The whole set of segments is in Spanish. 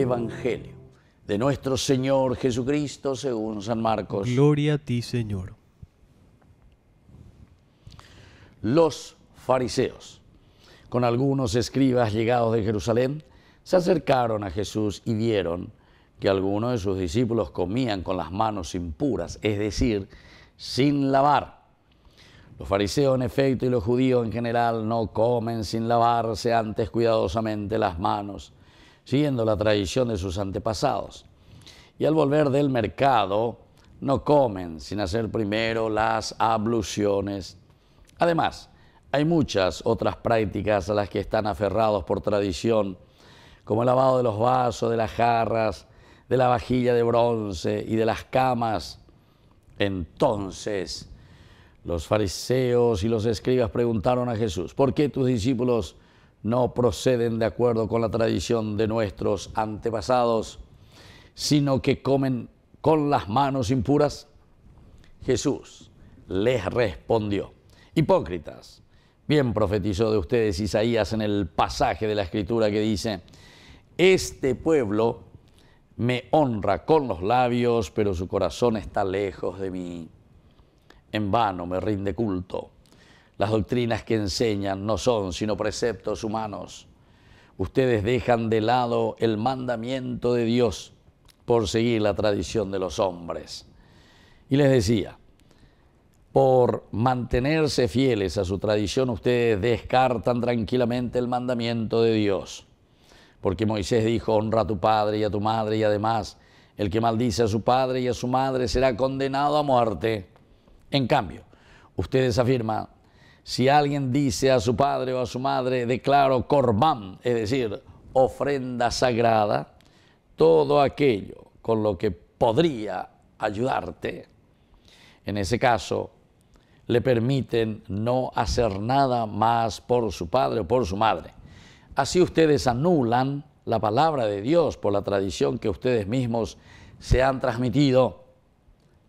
Evangelio de nuestro Señor Jesucristo según San Marcos. Gloria a ti, Señor. Los fariseos, con algunos escribas llegados de Jerusalén, se acercaron a Jesús y vieron que algunos de sus discípulos comían con las manos impuras, es decir, sin lavar. Los fariseos en efecto y los judíos en general no comen sin lavarse antes cuidadosamente las manos siguiendo la tradición de sus antepasados. Y al volver del mercado, no comen sin hacer primero las abluciones. Además, hay muchas otras prácticas a las que están aferrados por tradición, como el lavado de los vasos, de las jarras, de la vajilla de bronce y de las camas. Entonces, los fariseos y los escribas preguntaron a Jesús, ¿por qué tus discípulos no proceden de acuerdo con la tradición de nuestros antepasados, sino que comen con las manos impuras? Jesús les respondió, hipócritas, bien profetizó de ustedes Isaías en el pasaje de la escritura que dice, este pueblo me honra con los labios, pero su corazón está lejos de mí. En vano me rinde culto las doctrinas que enseñan no son sino preceptos humanos. Ustedes dejan de lado el mandamiento de Dios por seguir la tradición de los hombres. Y les decía, por mantenerse fieles a su tradición, ustedes descartan tranquilamente el mandamiento de Dios. Porque Moisés dijo, honra a tu padre y a tu madre y además, el que maldice a su padre y a su madre será condenado a muerte. En cambio, ustedes afirman, si alguien dice a su padre o a su madre, declaro corbán, es decir, ofrenda sagrada, todo aquello con lo que podría ayudarte, en ese caso le permiten no hacer nada más por su padre o por su madre. Así ustedes anulan la palabra de Dios por la tradición que ustedes mismos se han transmitido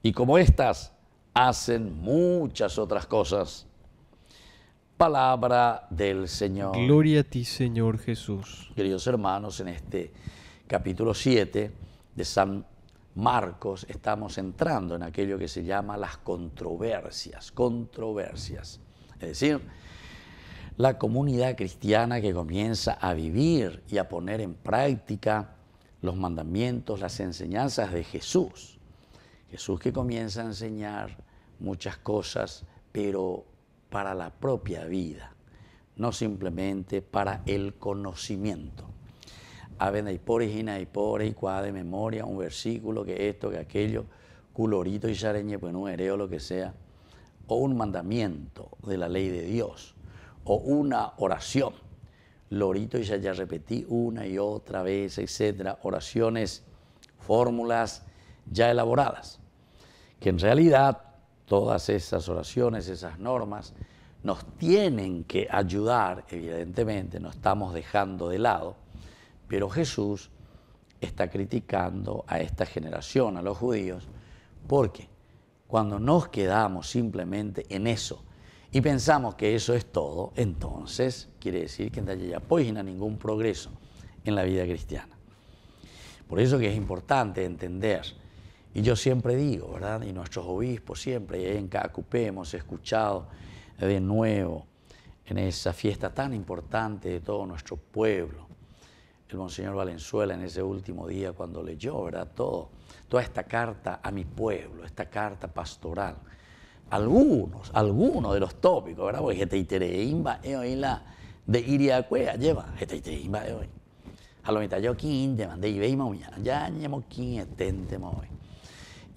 y como estas hacen muchas otras cosas palabra del Señor. Gloria a ti, Señor Jesús. Queridos hermanos, en este capítulo 7 de San Marcos estamos entrando en aquello que se llama las controversias, controversias. Es decir, la comunidad cristiana que comienza a vivir y a poner en práctica los mandamientos, las enseñanzas de Jesús. Jesús que comienza a enseñar muchas cosas, pero para la propia vida, no simplemente para el conocimiento. Avena y por y por y cuá de memoria, un versículo, que esto, que aquello, culorito y sareñe, pues un hereo, lo que sea, o un mandamiento de la ley de Dios, o una oración. Lorito y ya repetí una y otra vez, etcétera, oraciones, fórmulas ya elaboradas, que en realidad todas esas oraciones, esas normas, nos tienen que ayudar, evidentemente, no estamos dejando de lado, pero Jesús está criticando a esta generación, a los judíos, porque cuando nos quedamos simplemente en eso y pensamos que eso es todo, entonces quiere decir que pues, no hay ningún progreso en la vida cristiana. Por eso que es importante entender y yo siempre digo, ¿verdad? Y nuestros obispos siempre, en cada hemos escuchado de nuevo en esa fiesta tan importante de todo nuestro pueblo. El Monseñor Valenzuela en ese último día cuando leyó, ¿verdad? Todo, toda esta carta a mi pueblo, esta carta pastoral. Algunos, algunos de los tópicos, ¿verdad? la de Iriaquea lleva, hoy. A lo mitad yo de Ibeima, ya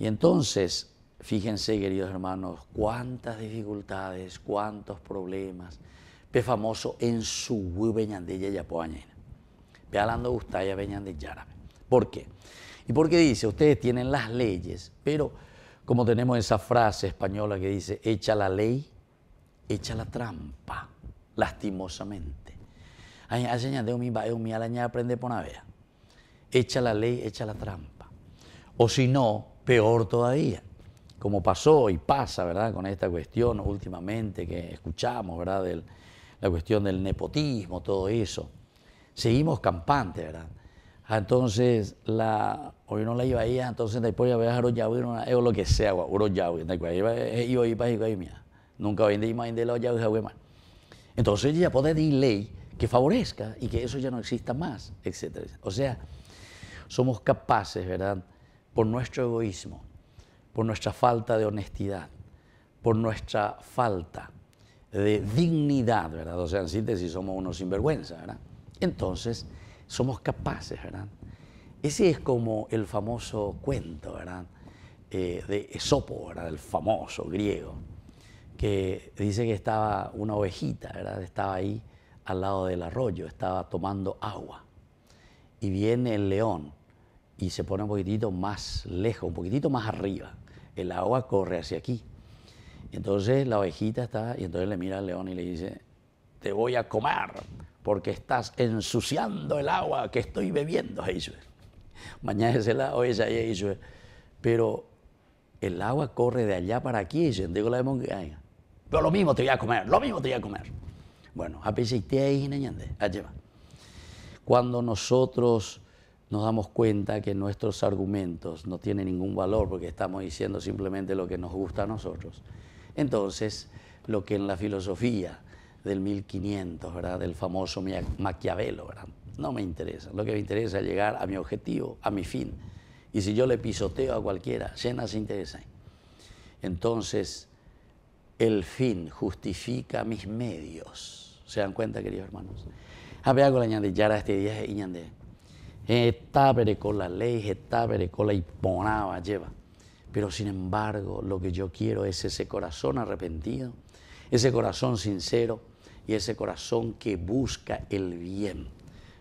y entonces, fíjense, queridos hermanos, cuántas dificultades, cuántos problemas. Pe famoso en su beñandilla y apoañena. Pe hablando gustaya ¿Por qué? Y porque dice, ustedes tienen las leyes, pero como tenemos esa frase española que dice, echa la ley, echa la trampa, lastimosamente. Ay, de mi mi aprende por una Echa la ley, echa la trampa. O si no, peor todavía, como pasó y pasa, ¿verdad?, con esta cuestión últimamente que escuchamos, ¿verdad?, la cuestión del nepotismo, todo eso. Seguimos campantes, ¿verdad? Ah, entonces, la, hoy no la iba a ir, ah, entonces después iba a dejar eh, o lo que sea, oro iba eh, a ir para mía. Nunca más de la más. Entonces, ya puede decir ley que favorezca y que eso ya no exista más, etc. O sea, somos capaces, ¿verdad?, por nuestro egoísmo, por nuestra falta de honestidad, por nuestra falta de dignidad, ¿verdad? O sea, en síntesis, somos unos sinvergüenza, ¿verdad? Entonces, somos capaces, ¿verdad? Ese es como el famoso cuento, ¿verdad? Eh, de Esopo, ¿verdad? El famoso griego, que dice que estaba una ovejita, ¿verdad? Estaba ahí al lado del arroyo, estaba tomando agua. Y viene el león y se pone un poquitito más lejos, un poquitito más arriba. El agua corre hacia aquí. Entonces la ovejita está, y entonces le mira al león y le dice, te voy a comer porque estás ensuciando el agua que estoy bebiendo, Jesús. Mañana es el agua, Pero el agua corre de allá para aquí, digo la Pero lo mismo te voy a comer, lo mismo te voy a comer. Bueno, a ahí, Cuando nosotros nos damos cuenta que nuestros argumentos no tienen ningún valor porque estamos diciendo simplemente lo que nos gusta a nosotros. Entonces, lo que en la filosofía del 1500, ¿verdad? del famoso Maquiavelo, no me interesa. Lo que me interesa es llegar a mi objetivo, a mi fin. Y si yo le pisoteo a cualquiera, no se interesa. Entonces, el fin justifica mis medios. ¿Se dan cuenta, queridos hermanos? ver algo la ñande, este día, ñande está con la ley, ver con la hiponaba lleva. Pero sin embargo, lo que yo quiero es ese corazón arrepentido, ese corazón sincero y ese corazón que busca el bien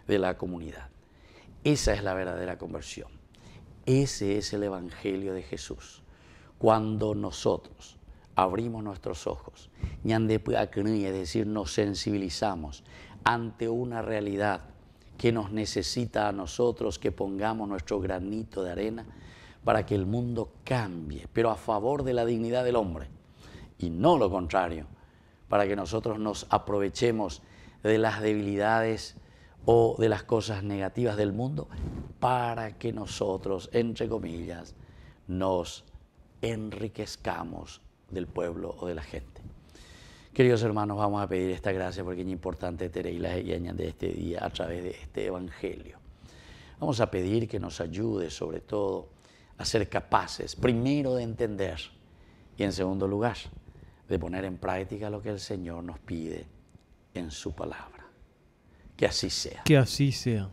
de la comunidad. Esa es la verdadera conversión. Ese es el Evangelio de Jesús. Cuando nosotros abrimos nuestros ojos, es decir, nos sensibilizamos ante una realidad que nos necesita a nosotros que pongamos nuestro granito de arena para que el mundo cambie, pero a favor de la dignidad del hombre y no lo contrario, para que nosotros nos aprovechemos de las debilidades o de las cosas negativas del mundo para que nosotros, entre comillas, nos enriquezcamos del pueblo o de la gente. Queridos hermanos, vamos a pedir esta gracia porque es importante las y de este día a través de este Evangelio. Vamos a pedir que nos ayude sobre todo a ser capaces, primero de entender y en segundo lugar, de poner en práctica lo que el Señor nos pide en su palabra. Que así sea. Que así sea.